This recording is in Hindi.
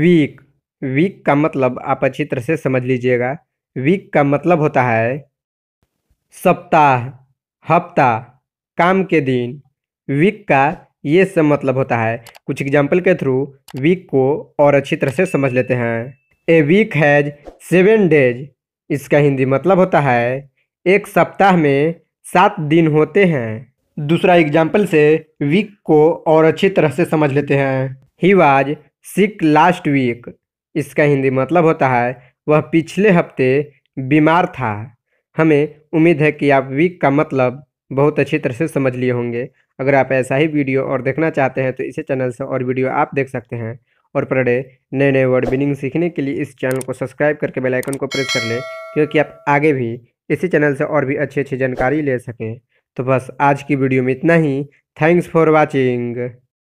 वीक वीक का मतलब आप अच्छी तरह से समझ लीजिएगा वीक का मतलब होता है सप्ताह हफ्ता काम के दिन वीक का ये सब मतलब होता है कुछ एग्जाम्पल के थ्रू वीक को और अच्छी तरह से समझ लेते हैं a week has seven days इसका हिंदी मतलब होता है एक सप्ताह में सात दिन होते हैं दूसरा एग्जाम्पल से वीक को और अच्छी तरह से समझ लेते हैं he was sick last week इसका हिंदी मतलब होता है वह पिछले हफ्ते बीमार था हमें उम्मीद है कि आप वीक का मतलब बहुत अच्छी तरह से समझ लिए होंगे अगर आप ऐसा ही वीडियो और देखना चाहते हैं तो इसी चैनल से और वीडियो आप देख सकते हैं और पर डे नए नए वर्ड मीनिंग सीखने के लिए इस चैनल को सब्सक्राइब करके बेल आइकन को प्रेस कर लें क्योंकि आप आगे भी इसी चैनल से और भी अच्छी अच्छी जानकारी ले सकें तो बस आज की वीडियो में इतना ही थैंक्स फॉर वॉचिंग